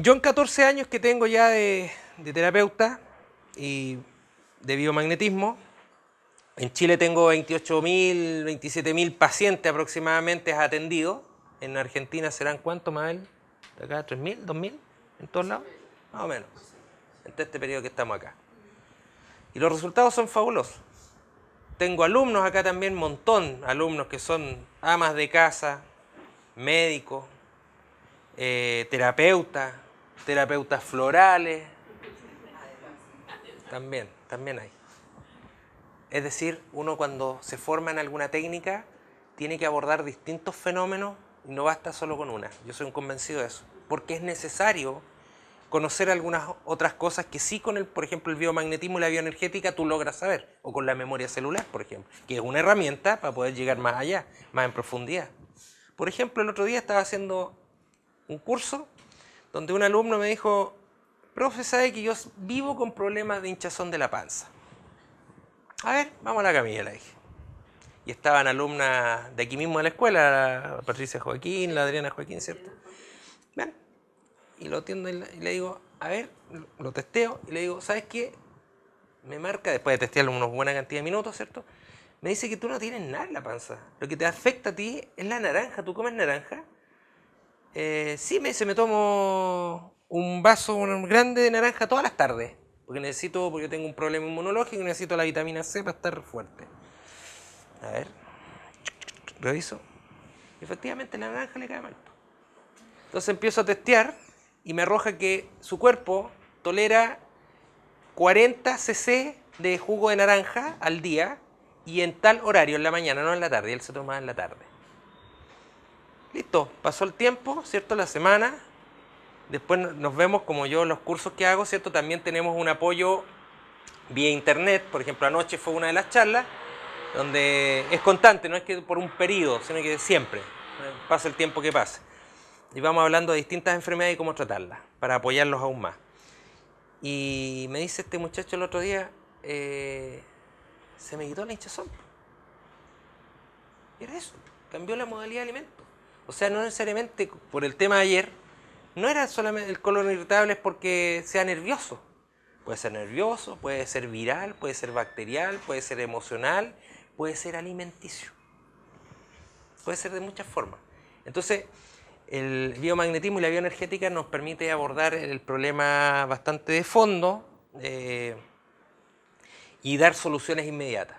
Yo en 14 años que tengo ya de, terapeuta y de biomagnetismo, en Chile tengo 28.000, 27.000 pacientes aproximadamente atendidos. En Argentina serán cuánto más él? acá 3.000, 2.000, en todos lados, más o menos, en este periodo que estamos acá. Y los resultados son fabulosos. Tengo alumnos acá también, montón alumnos que son amas de casa, médicos, eh, terapeutas, terapeutas florales. También, también hay. Es decir, uno cuando se forma en alguna técnica tiene que abordar distintos fenómenos y no basta solo con una. Yo soy un convencido de eso. Porque es necesario conocer algunas otras cosas que sí con el, por ejemplo, el biomagnetismo y la bioenergética tú logras saber, o con la memoria celular, por ejemplo, que es una herramienta para poder llegar más allá, más en profundidad. Por ejemplo, el otro día estaba haciendo un curso donde un alumno me dijo, profe, sabe que yo vivo con problemas de hinchazón de la panza. A ver, vamos a la camilla, le dije. Y estaban alumnas de aquí mismo de la escuela, Patricia Joaquín, la Adriana Joaquín, ¿cierto? Bien. Y lo atiendo y le digo, a ver, lo testeo y le digo, ¿sabes qué? Me marca, después de testearlo unos buena cantidad de minutos, ¿cierto? Me dice que tú no tienes nada en la panza. Lo que te afecta a ti es la naranja. ¿Tú comes naranja? Eh, sí me, se me tomo un vaso grande de naranja todas las tardes. Porque necesito, porque tengo un problema inmunológico y necesito la vitamina C para estar fuerte. A ver, reviso. Efectivamente, la naranja le cae mal. Entonces empiezo a testear y me arroja que su cuerpo tolera 40 cc de jugo de naranja al día y en tal horario, en la mañana, no en la tarde. Él se toma en la tarde. Listo, pasó el tiempo, ¿cierto? La semana. Después nos vemos, como yo los cursos que hago, ¿cierto? También tenemos un apoyo vía internet. Por ejemplo, anoche fue una de las charlas donde es constante, no es que por un periodo, sino que siempre, pasa el tiempo que pasa. Y vamos hablando de distintas enfermedades y cómo tratarlas, para apoyarlos aún más. Y me dice este muchacho el otro día, eh, se me quitó la hinchazón. Y era eso, cambió la modalidad de alimento. O sea, no necesariamente por el tema de ayer, no era solamente el colon irritable es porque sea nervioso. Puede ser nervioso, puede ser viral, puede ser bacterial, puede ser emocional, puede ser alimenticio. Puede ser de muchas formas. Entonces, el biomagnetismo y la bioenergética nos permite abordar el problema bastante de fondo eh, y dar soluciones inmediatas.